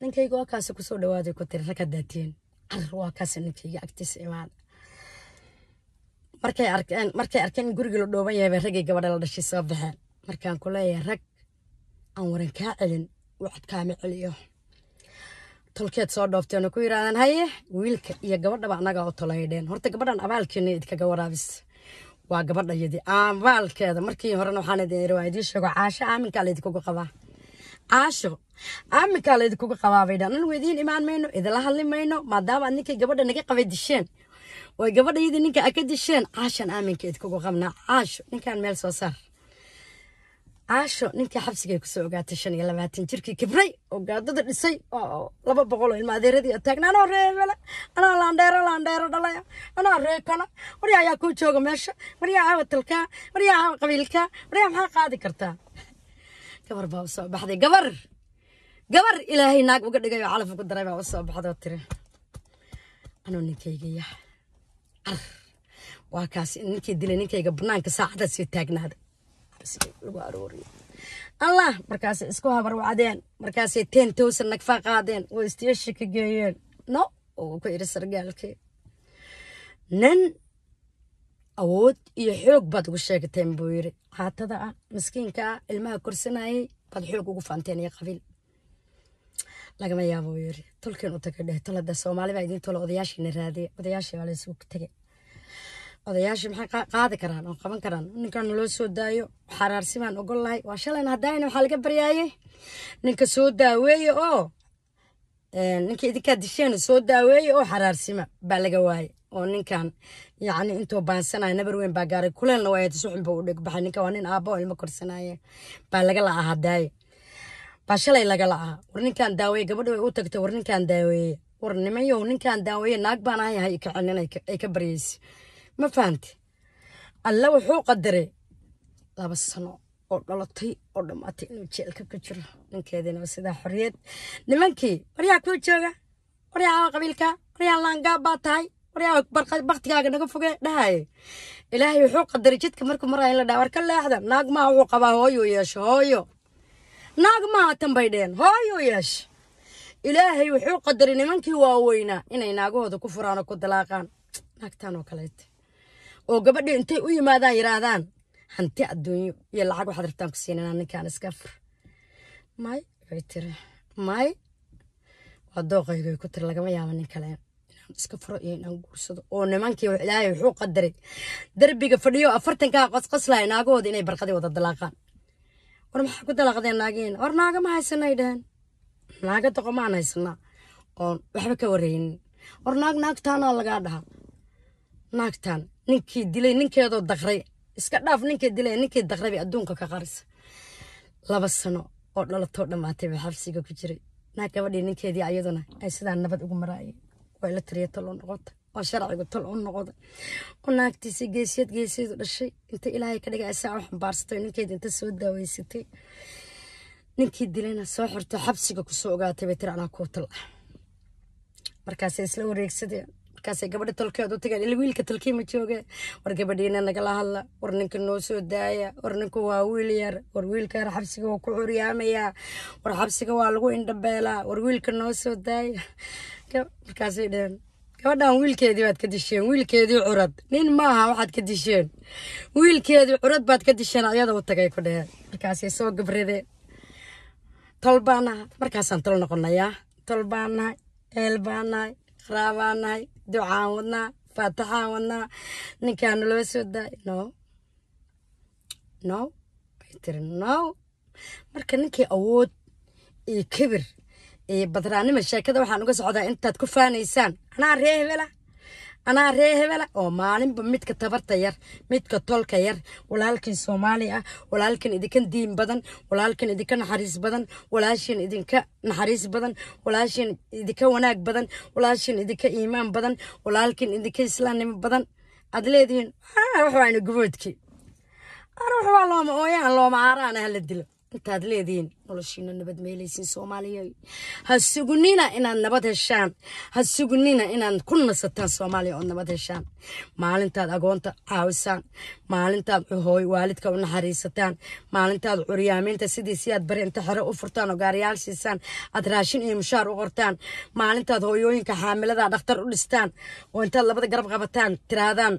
ninkayga waa kusoo dhawaaday ku tiri rag haddaa tihiin waa kaasi ninkayga agtiisa imaada markay arkeen markay arkeen gurigii la dhooban yahay bay raggii gabadha la dhashay soo baxeen markaan ku leeyahay rag aan waran kaa celin waxad celiyo tolkeed soo dhoofteen oo ku yidhahdaan haye wiilka iyo gabadhaba annaga oo tolaydheen horta gabadhan abaalkeena idkaga waraabis waa gabadha yadi abaalkeeda markii horena waxaan idin iri waa idiin sheego caasho aaminkaa laydinkugu qabaa caasho aaminkaa laydinkugu qabaa bay dhaan anigu idiin imaan mayno idinla hadli mayno maadaama aad ninkay gabadha naga qabay disheen way gabadha yadii ninka aka disheen caashaan aaminka idinkugu qabnaa caasho ninkaan meel soo saar caasho ninkii xabsigay kusoo ogaatay shan iyo labaatan jirkii kibray oo gaadada dhisay oo laba boqol oo ilma adeeradii oo taagna anoo reebala anoo laandheero laandheero dhalaya anoo reekala maryaa ayaa kuu jooga meesha maryaa caawa talkaa maryaa caawa qabiilkaa maryaa maxaa qaadi kartaa gabar baa u soo baxday gabar gabar ilaahay naag uga dhigay oo calaf ugu daray baa usoo soo baxday oo tiri anoo ninkayga yah car waa kaas ninkii dilay ninkayga banaanka saacadaas sii taagnaaday lagu arooriyo allah markaasay isku habarwacdeen markaasay ten towsan nagfaa qaadeen oo istiyaasha ka geeyeen no uu ku yidhi sargaalkii nin awood iyo xoog baad ugu sheegteen buu yidhi haatada ah miskiinka ah ilmaha korsanayay baad xoog ugu faanteen iyo qabiil lagama yaabuu yidhi tolkiin u taga dheh tol hadda soomaali baa idiin tola odayaashiina raadiya odayaashii baa laysugu tegay odayaasha maxay qaadi karaan oo qaban karaan ninkan loo soo daayo xaraarsimaan ogol lahay waa shalayna haddaayna waxaa laga baryaayey ninka soo daaweeye oo eh, ninka idinkaa disheen soo daaweeye oo xaraarsima baa laga waaye oo ninkan yacni intuu baansanaya nabar weyn baa gaaray kuleelna waa ayata u dhig ninka waa nin aabbo ilmo korsanaye baa laga la'aa haddaaye baa shalay laga la'aa war ninkan daaweeye gabadha way u tagtay war ninkan daaweeye war niman ninkan daaweeye naag baan ahay hay ka celinay ay ka baryaysa ma fahamti alla wuxuu qadaray laba sano oo dhalatay oo dhammaatay inuu jeelka ku jiro ninkeediina sidaa xorriyad nimankii waryaa kuu jooga waryaa qabiilka waryaa laangaa baa tahay waryaa naga fogee dhahaye ilaahay wuxuu qadaray jidka markuu maraa in la dhaa warka leexda naag maaha wuxuu qabaa hooyuu yeesho hooyo naag maaha bay dheen hooyuu yeesho ilaahay wuxuu qadaray nimankii waaweynaa inay naagahooda ku furaanoo ku dalaaqaan naagtaan oo kaleeta oo gabadhi intay u yimaadaan yiraahdaan hanti adduunyo iyo lacag waxaad rabtaan ku siinanaa ninkaan iska fur may way tiri may waa dooqayga ku tiri lagama yaaba nin kale iska furo iyo inaan guursado oo nimankii ilaahay wuxuu qadaray derbiga fadhiyo afartankaa qasqaslaya naagahooda inay barqadii wada dalaaqaan war maxaa ku dalaaqdeen naagihiina war naaga ma haysanay dhaheen naaga doqo haysanaa oon waxba ka wareynin war naag naagtaanaa lagaa dhahaa naagtan ninkii dilay ninkeedoo daqray iska dhaaf ninkii dilay ninkii daqray bay adduunka ka qarisa laba sano oo dhalatoo dhammaatay bay xabsiga ku jiray naag gabadhii ninkeedii ayaduna ay sidaa nabad ugu maraayay waa ila tiriya tol u noqotay oo sharcigu tol u noqday oo naagtiisii geesiyad geesiyadu dhashay inta ilaahay ka dhigay asaa u xambaarsatay ninkeedii inta soo daaweysatay ninkii dilayna soo xirtay xabsiga kusoo ogaatay bay tiri anaa kuu tal ah markaasay isla wareegsadeen markaasay gabadha tolkeed u wiilka tolkii ma war gabadhiina nagala hadla war ninka noo soo daaya war ninka waa wiil yar war wiilkan xabsiga waa ku xoryaamayaa war xabsiga waa lagu indhabeelaa war wiilka noo soo daaya markaasay dheheen gabadhan wiilkeedii baad ka disheen wiilkeedii curad nin maaha waxaad ka disheen wiilkeedii curad baad ka disheen ayada u tagay ku dheheen markaasay soo gabradeen tol markaasaan tol noqonayaa tol baanahay eel ducaan wadnaa faataxaan wadnaa ninkaan naloo soo daay no no tiri no marka ninkii awood iyo kibir iyo badraanima sheekada waxaan uga socdaa intaad ku faanaysaan anaa ree hebela anaa ree hebela oo maalinba midka tabarta yar midka tolka yar walaalkin soomaali ah walaalkin idinka diin badan walaalkin idinka naxariis badan walaashin idinka naxariis badan walaashan idinka wanaag badan walaashin idinka iimaan badan walaalkin idinka islaamnimo badan aad leedihiin waxwaana guboodkii ar waxbaa looma ooyaan looma caaraana hala dilo intaad leedihiin noloshiina nabad meelaysiin soomaaliya ha sugunina inaad nabad heshaan ha sugunina inaad ku nasataan soomaaliya ood nabad heshaan maalintaad agoonta caawisaan maalintaad hooy waalidka u naxariisataan maalintaad curyaamiinta sidii si aad bari inta u furtaan oo gaariyaal siisaan aad raashin iyo mushaar u qortaan maalintaad hooyooyinka xaamilada dhakhtar u dhistaan oo intaad labada garab qabataan tiraadaan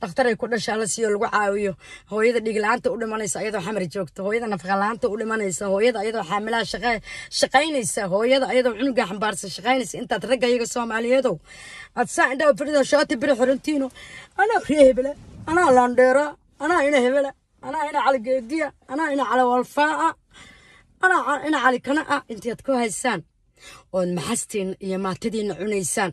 dhakhtar ay ku dhasha la siiyo lagu caawiyo hooyada dhiigla u dhimanaysa iyadoo xamar joogto hooyada nafaqalaanta u dhimanaysa qabanaysa hooyada ayadoo xaamilaha shaqa shaqaynaysa hooyada ayadoo cunuga xambaarsan shaqaynaysa intaad ragga iyaga soomaaliyeedow aad saa indhaha firido shaati biri xorentiino anaa riya hebela anaa landheera anaa ina hebela anaa ina cali geediya anaa ina cali walfaaca anaa ina cali kanaca intaad ku haysaan ood maxastiin iyo maatadiinna cunaysaan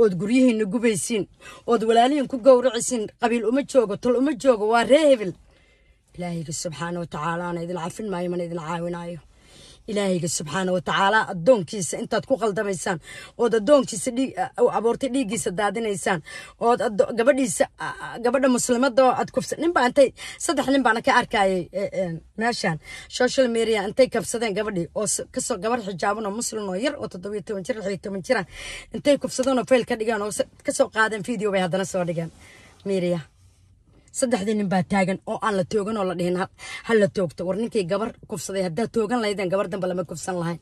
ood guryihiinna gubaysiin ood walaalihiin ku gowracaysiin qabiil uma joogo tol uma joogo waa ree hebel إلهي سبحانه وتعالى أنا إذن عافل ما يمن إذن عاون آيو إلهي سبحانه وتعالى الدون كيس إنت تكوغل دم إيسان ود الدون كيس دي أو عبورتي دي كيس دادين إيسان ود قبل إيسا قبل المسلمات دو أتكوفس نمبا أنتي صدح نمبا أنا كأركا إيه، إيه، ماشان شوشل ميريا أنتي كفسدين قبل دي أو كسو قبل حجابنا مسلم وير وتدوية تمنجر الحي تمنجران أنتي كفسدون وفيل كدقان أو كسو قادم فيديو بهذا نصور ميريا saddexdii nin baa taagan oo aan la toogan oo la dhihin hala toogto war ninkii gabar kufsaday haddaa toogan lahayd gabar dambe lama kufsan lahayn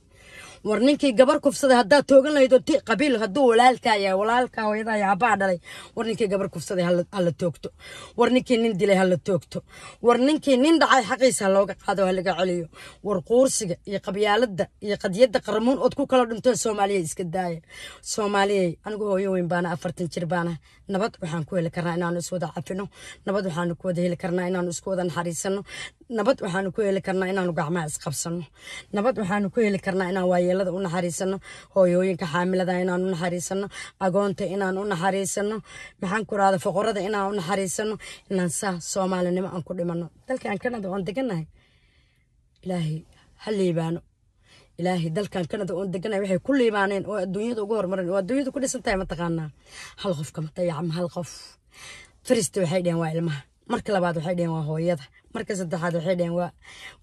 war ninkii gabar kufsaday haddaa toogan lahayd ti qabiil hadduu walaalkaa yahay walaalkaa hooyadaa yahay dhalay war ninkii gabar kufsaday hala toogto war ninkii nin dilay hala toogto war ninkii nin dhacay xaqiisa ha looga qaado ha laga celiyo war quursiga iyo qabyaaladda iyo qadiyadda qaramuun ood ku kala dhunto soomaaliya iska daaya soomaaliyay anigu hooyo weyn baana afartan jir baana nabad waxaan ku heli karnaa inaanu iswada cafino nabad waxaanu ku wada heli karnaa inaanu isku wada naxariisano nabad waxaanu ku heli karnaa inaanu gacmaha isqabsano nabad waxaanu ku heli karnaa inaan waayeelada u naxariisano hooyooyinka xaamilada inaan u naxariisano agoonta inaan u naxariisano maxaan ku rahda foqorada inaan u naxariisano inaan saa soomaalinimo aan ku dhimano dalkan kanada waan deganahay ilaahay ha liibaano ilaahay dalkan kanada oon deganahay waxay ku liibaaneen oo adduunyada uga hormareen oo adduunyada ku dhisan tahay mataqaanaa hal qof kama dayacma hal qof firista waxay dhaheen waa ilmaha marka labaad waxay dhaheen waa hooyada marka saddexaad waxay dhaheen waa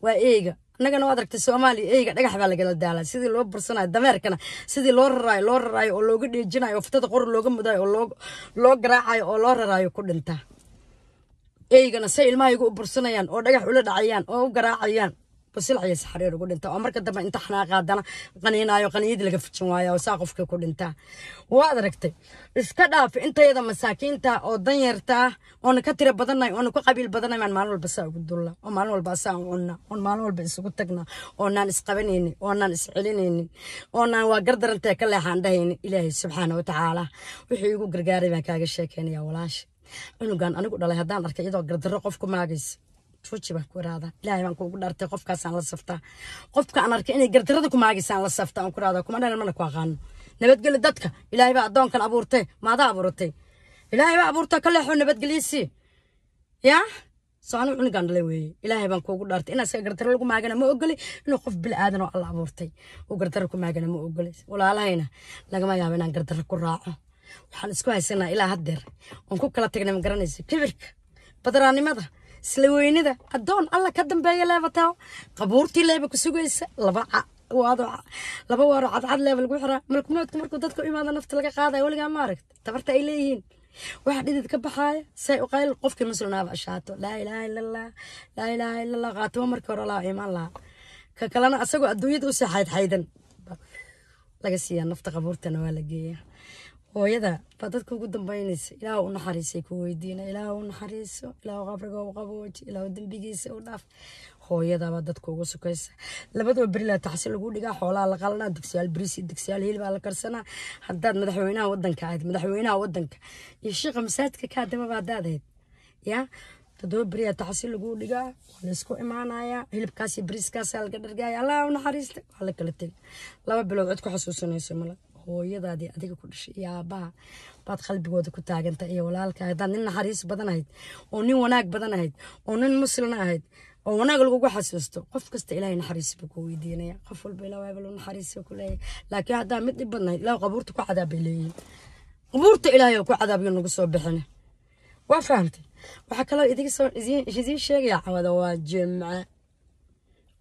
waa eeyga annagana waa aragtay soomaaliya eeyga dhagax baa lagala daalaa sidii loo bursanayo dameerkana sidii loo raraayo loo raraayo oo looga dheejinayo oo fitada qor looga mudayo oo loo loo garaacayo oo loo raraayo ku dhintaa eeygana say ilmahaygu u bursanayaan oo dhagax ula dhacayaan oo u garaacayaan basil ayay saxareer ugu dhintaa oo marka dambe gardaro qof maagaysa توجي بكور هذا لا يبان يعني كوك دارت قف كاس على الصفتا قف كأن أرك إني قرت ردك ما جيس على الصفتا أنكر هذا كمان أنا منك واقعن نبت قل دتك إلهي بقى دون كان أبورتي ما ده أبورتي إلهي بقى أبورتك كله حن نبت قليسي يا سعنا عن قان لوي إلهي بان كوك دارت إنا سقرت ردك ما جنا ما أقولي إنه قف بالآدم وعلى أبورتي وقرت ردك ما جنا ما أقولي ولا على هنا لقما يا بنا قرت ردك راعه waxaan isku haysanaa ilaa haddeer oon ku kala tagnay ma garanaysa kibirka badaraannimada سلوينيدا أدون الله كدم بيا لا بتاعه قبورتي لا كسوغيس لبا واضع لبا وارو عد عد لا بالجحرة ملك موتك إما دادكو نفط نفت لغا قادا جام مارك تبرت إليهين واحد إذا تكب كبحايا ساي أقايل قفك مسلونا بأشاتو لا إله إلا الله لا إله إلا الله غاتوا مرك ولا إيمان الله ككلنا أسوق أدويد وسحيد حيدا لغا سيا نفت قبورتنا ولا جيه هويدا فدتك ugu dambaynaysa ilaahu u naxariisay ku weydiina ilaahu u naxariiso ilaahu qabriga u qabooji ilaahu dambigiisa u dhaaf hooyada baa dadka ugu sokaysa labadaba beri laa taxsi lagu dhigaa xoolaha la qalanaa dugsiyaal beriis iyo dugsiyaal hilib baa la karsanaa haddaad madaxweynaha waddanka ahayd madaxweynaha waddanka iyo sheekha masaajidka kaa dababa haddaad ahayd yaa toddoba beriyaa taxsi lagu dhigaa waa la isku imaanayaa hilibkaas iyo beriiskaasaa laga dhargaya allaha u naxariista waa la kala tegay laba bilood cid ku xasuusanayso mala هويدادي أديك كلش يا با بات خلبي قد كنت أجن تأي ولالك هذا نين حريص بدن هيد ونين وناك بدن هيد ونين مسلم هيد وأنا أقول لك حسستو قف قست إلى إن حريص بكو يديني قف البلا وابل إن حريص كله لكن هذا مد بدن لا قبرت كو هذا بلي قبرت إلى يوم كو هذا بيون قصو بحنا وفهمت وحكى له إذا قصو إذا إذا شيء يا حوا دوا جمعة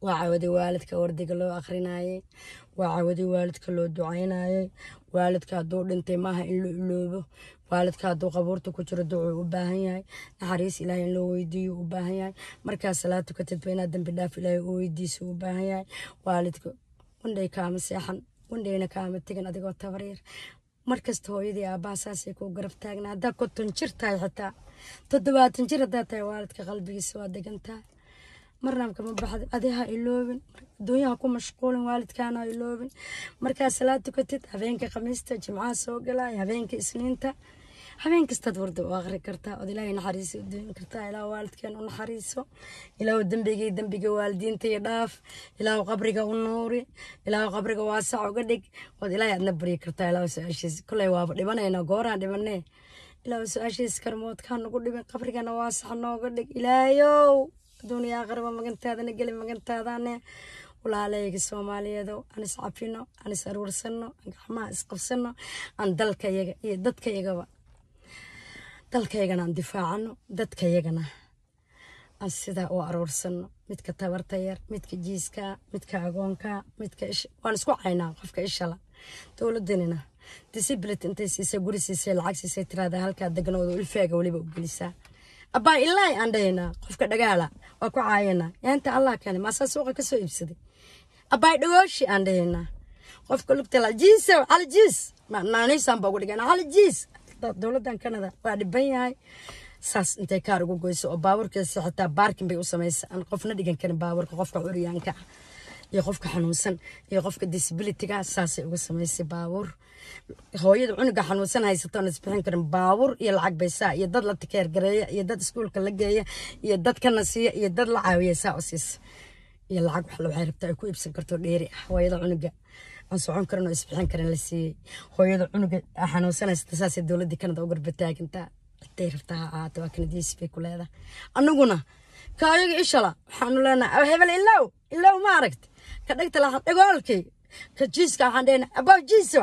waa cawaday waalidka wardiga loo akhrinayay waa cawaday waalidka loo ducaynayay waalidka haduu dhintay maaha in la iloobo waalidka hadduu qabuurta ku jiro ducuu u baahan yahay naxariis ilaahay in loo weydiiyo u baahan yahay markaa salaad tukatadba inaad dambi dhaaf ilaahay u weydiiso u baahan yahay waalidka wandhay kaama seexan wandhayna kaama tegin adigoo tabaryar markasta hooyadii aabbaha saasay kuu garab taagna haddaa konton jir xitaa toddobaatan jir haddaa tahay waalidka qalbigiisa waa degan مرنام كم بحد أديها إلوبين دنيا هكو مشكول والد كان إلوبين مركز صلاة كتت هفينك خميسة جمعة سوق لا هفينك سنينتا هفينك استدورد وأغري كرتا أدلاي نحريس الدين كرتا إلى والد كان نحريسه إلى ودم بيجي دم بيجي والدين تيداف إلى قبري كه النوري إلى قبري كه واسع وقديك أدلاي نبري كرتا إلى وسأشيز كل يواب دبنا هنا قارا دبنا إلى وسأشيز كرموت كان نقول دبنا قبري كه واسع نو قديك إلى يو دنيا غربة مغنتادا نقلي مغنتادا walaalayga soomaaliyeedo aan iscafino aan is aruursano aan gacmaha isqabsano aan dalkayaga iyo dadkayagaba dalkayagana aan difaacano dadkayagana aan sidaa u aruursano midka tabarta yar midka jiiskaa midka agoonkaa midka waan isku caynaa qofka ishala dowladanina disability intay siisay guri siisay lacag siisay tiraada halkaa deganooda ulfaaga weliba u gelisaa abaa ilaahay aan dhahaynaa qofka dhagaala waa ku caayanaa yaanta allah keena maasaa suuqa ka iibsaday abbaay dhagooshi aan dhahaynaa qofka lugtala jiisow calijiis naanaysaan baa ugu dhiganaa calijiis dowladdan kanada waa dhiban yahay saas intay kaar ugu goyso oo baabuurkeesa xitaa baarkin bay u samaysa aan qofna dhigan karin baabuurka qofka curyaanka ah iyo qofka xanuunsan iyo qofka disabilityga saasay uga samaysay baabuur hooyada cunuga xanuunsan haysato on isbixin karin baabuur iyo lacag baysaa iyo dad la tikeer gareeya iyo dad iskuulka la geeya iyo dad kana siiya iyo dad la caawiya saa u iyo lacag waxla waxay rabtaa ay ku iibsan karto dheeri ah hooyada cunuga aan socon karin oo isbixin karin la siiyey hooyada cunuga ah xanuunsan haysato saasay dowladdii kanada u garba taagantaa intay rabtaa ha ahaato waa kanadiyiis bay ku leedahay anaguna ka ishala waxaanu leenahay hebel ilow ilow ma aragti ka dhegta lahaa dhagoolkii ka jiiska waxaan dhehna abaa jiisa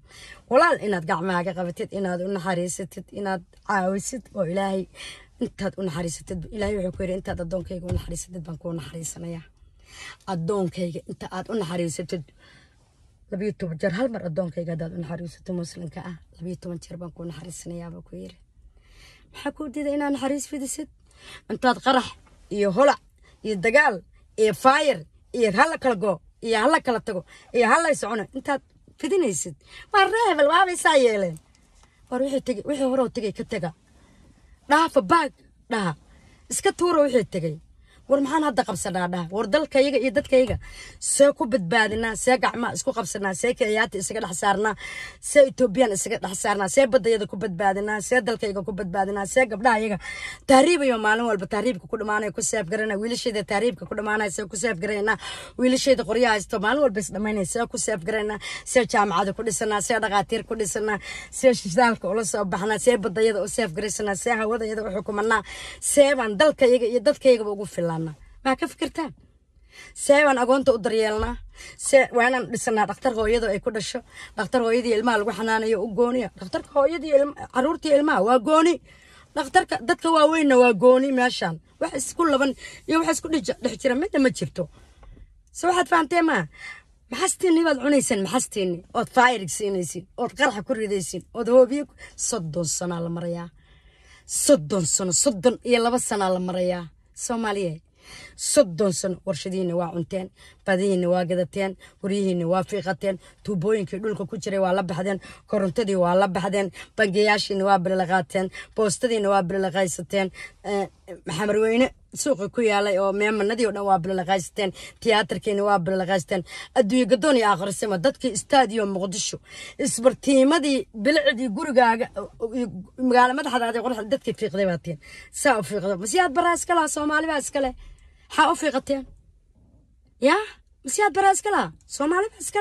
walaal inaad gacmaaga qabatid inaad u naxariisatid inaad caawisid oo ilaahay intaad u naxariisatid ilaahay wuxuu ku yidhi intaad addoonkayga u naxariisatid baan kuu naxariisanayaa addoonkayga inta aad u naxariisatid labiyo toban jeer hal mar addoonkayga haddaad u naxariisato muslimka ah labiyo toban jeer baan kuu naxariisanayaa buu ku yidhi maxaa kuu diida inaad naxariis fidisid intaad qarax iyo holac iyo dagaal iyo fayer iyo hala kala go iyo hala kala tago iyo hala socono intaad fidinaysid waa reebel waabaysaa yeeleen war wixii hore oo tegay ka tega dhaafa baag dhaha iska tuura wixii tegay ورمحان هذا قبسنا ده وردل كييجا يدت كييجا سكو بتبادنا سك عما سكو قبسنا سك عيات سك الحصارنا سك توبيان سك الحصارنا سك بده يدا كوب بتبادنا سك دل كييجا كوب بتبادنا سك قبلا ييجا تهريب يوم معلوم ولا بتهريب كود معنا كود سيف قرينا ويلشيد تهريب كود معنا سك كود سيف قرينا ويلشيد قرية استو معلوم ولا بس دمين سك كود سيف قرينا سك شام عاد كود سنا سك دقاتير كود سنا سك شدال كولس وبحنا سك بده يدا كود سيف قرينا سك هودا يدا حكومنا سك عن دل كييجا يدت كييجا بوقف فيلان تقانا ما كفكرتان سيوان أقونتا أدريالنا سيوانا لسنا دكتور هويدو أي كودشو دكتور هويدي إلما لغو حنانا يو أقونيا دكتور هويدي إلما عرورتي إلما واقوني دكتور دادك واوينا واقوني ماشان waxaas ku laban iyo waxaas ku dhex jira midna ma jirto se waxaad fahamtee maa maxastiinni baad cunayseen maxastiinni ood faayirig siinaysiin ood qaraxa ku ridaysiin ood hoobiye soddon sanaa la marayaa soddon sano soddon iyo laba sanaa la marayaa soomaaliya صدون سن ورشدين وعنتين بدين وجدتين وريهن وفيقتين توبوين كلك كتر وعلبهدين كرنتدي وعلبهدين بنجياشين وبرلغاتين بوستدين وبرلغايستين آه، حمروين سوق كوي على أو مين من نادي ونواب بلغاستن تياتر كي نواب بلغاستن أدوية قدوني آخر السنة دت كي استاديو إسبرتي ما دي بلعدي جورجا مقال ما حد هذا يقول حد في قذيفاتين ساو في قذيف بس يا سو مالي براس maxaa u fiiqateen yaa masiyaad baraa iskalaa laha soomaali baa iska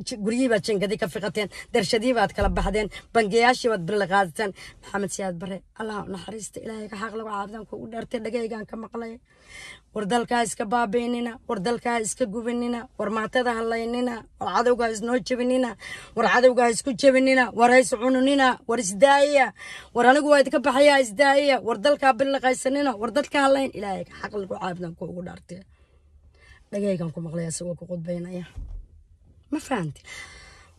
guryihiii baad ka fiqateen darshadiibaad kala baxdeen bangiyaashii baad billa qaadataan maxamed siyaad bare allaha naxariista ilaahayga xaq lagu caabudaan kugu dhaartay dhagaygaan ka maqlaya war dalkaa iska baabaynina war iska gubinina war maatada halaynina war cadowga ha isnoo jebinina war cadowga isku jabinina war ha cununina war isdaayiya war anigu waa idka baxaya ha isdaayiya war dalkaa billaqaysanina war dadka halayn ilaahayga xaq lagu caabudaan kugu dhaartay dhagaygaan ku maqlaya isagoo ku qudbaynaya ما فهمتي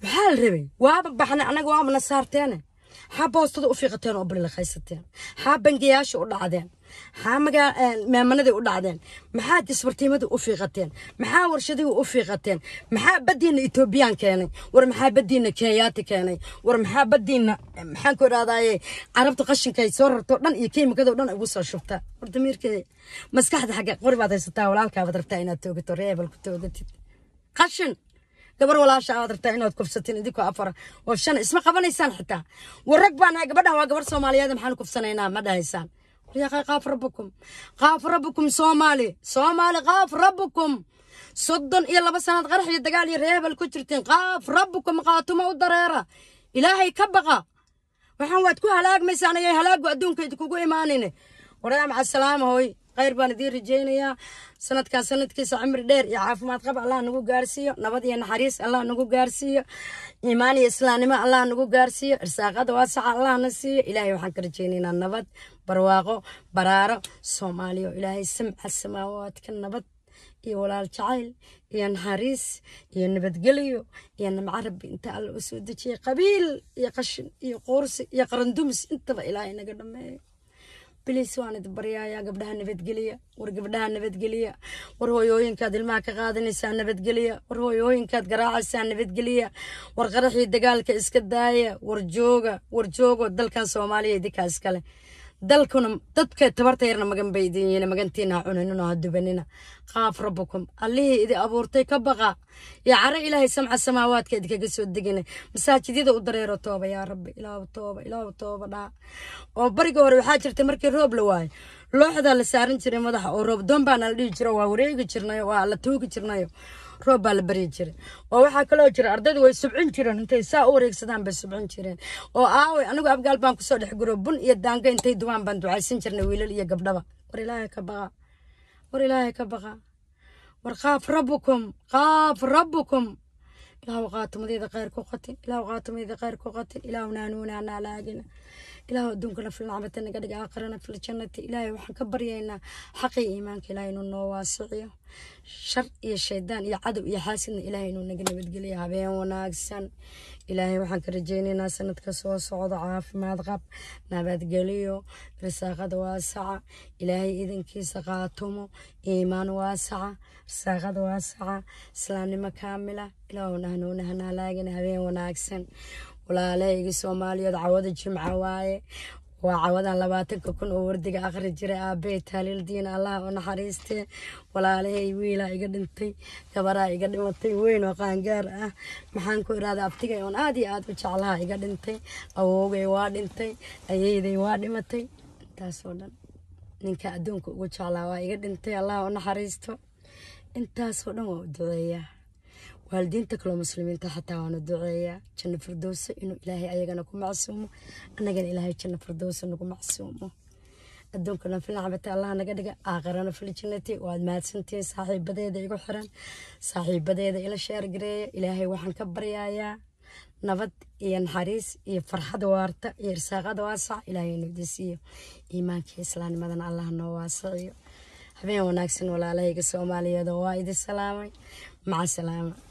بحال ربي وهذا بحنا انا قوام نصار تاني حابه وسط وفي غتين وبر اللي خيستين حابه نقياش ولا عدين حامة آه، ما منا ذي ولا عدين محاد يصبرتي مدو وفي غتين محاور شدي وفي غتين محا بدينا إثيوبيان كاني ورمحا بدينا كياتي كاني ورمحا بدينا محا كور هذا عربت قشن كاي صور تورن يكيم إيه كذا ورن أبوس شفته وردمير كذي مسكح حاجة قريبة هذا ستة ولا كذا بدرت أنا توقيت ريبل توقيت قشن gabar walaasha aad rabtaa inaad kufsatin idinkoo afara oo shan isma qabanaysaan xitaa warag baanahay gabadhan waa gabar soomaaliyeed maxaan kufsanaynaa ma dhahaysaan qaaf rabbukum qaaf rabbukum soomaali soomaali qaaf rabbukum soddon iyo laba sanaad qarax iyo dagaal iyo reebel ku jirtiin qaaf rabbukum qaatuma u dareera ilaahay ka baqa waxaan waad ku halaagmaysaan ayay halaagu adduunka idinkugu imaanine waraam casalaama hooy khayr baan idiin rajaynayaa sanadkaan sanadkiisa cimri dheer iyo caafimaad qab allah nagu gaarsiiyo nabad iyo naxariis allah nagu gaarsiiyo iimaan iyo islaanimo allah nagu gaarsiiyo irsaaqada waasaca allahna siiyo ilaahay waxaan ka rajaynaynaa nabad barwaaqo baraaro soomaaliya ilaahay samca samaawaadka nabad iyo walaal jacayl iyo naxariis iyo nabadgelyo iyo namca rabbi inta alla u soo dejiyay qabiil iyo qashin iyo quursi iyo qarandumis intaba ilaahay naga dhameeyo bilis waan idbaryayaa gabdhaha nabadgeliya war gabdhaha nabadgeliya war hoyooyinkaad ilmaha ka qaadanaysaa nabadgeliya war hoyooyinkaad garaacaysaa nabadgeliya war qaraxii dagaalka iska daaya war jooga war joogo dalkan soomaaliya dikaa iskale dalkuna dadka tabarta yarna magan baydinyena magantiina cunanino ha dubanina qaaf rabbukum allihii idi abuurtay ka baqa yaa caro ilaahay samca samaawaadka idinkaga soo degina masaajidyada u dareero tooba yaa rabbi ilaahu tooba ilaahu tooba dhaa oo barigii hore waxaa jirtay markii roob la waayo looxdaa la saaran jiray madaxa oo roobdoon baana la dhihi jiro waa wareegi jirnayo waa la toogi jirnayo roob baa la baryi jiray oo waxaa kaloo jira ardaydu way subcin jireen intay saa u wareegsadaan bay subcin jireen oo aaway anigu abgaal baan kusoo dhex guro bun iyo daango intay duwaan baan ducaysan jirnay wiilal iyo gabdhaba war ilaahay ka baqa war ilaahay ka baqa war qaaf rabukum qaaf rabukum ilaahu qaatumadeeda khayr ku qatin ilaahu qaatumadeeda khayr ku qatin ilaahu naanuunaa naalaagina إله دونك أدونك في العبة نقدق آخرنا في الجنة إله وحن كبر يينا حقي إيمانك إلهي نو واسعي شر يا شيطان يا عدو يا حاسن إلهي نو نقنا بتقلي هبين وناقسان إلهي وحن كرجينينا سند كسوا صعود عاف ما تغب نبات قليو رساقة واسعة إله إذن كي سقاتمو إيمان واسعة رساقة واسعة سلام كاملة إله ونهنو نهنا لاقنا هبين وناقسان walaalahayga soomaaliyeed cawada jimca waaye waa cawadan labaatanka kun oo wardiga akhri jiray aabey taaliildiin allah u naxariiste walaalahay wiilaa iga dhintay gabaraa iga dhimatay weyn oo qaangaar ah maxaan ku iraaday abtigay oon aad iyo aad u jeclaha iga dhintay awoogay waa dhintay ayeyday waa dhimatay intaasoo dhan ninka adduunka ugu jeclaa waa iga dhintay allaha u naxariisto intaasoo dhan waa u duceeyaa والدين تكلوا مسلمين تحت عون دعية كنا فردوس إنه إلهي أيها كم معصومه أنا جن إلهي كنا فردوس إنه كم معصومه أدون كنا في العبة الله أنا قد آخرنا في الجنة وعد ما سنتين صاحب بدأ يدا يقول حرام صاحب بدأ يدا إلى شعر جري إلهي وحن كبر يا يا نفط يا نحريس يا فرحة وارتة يا رساقة واسع إلهي نبدسيه إيمانك إسلام مدن الله نواسعيه habeen wanaagsan ولا عليك oo waa idin salaamay مع السلامه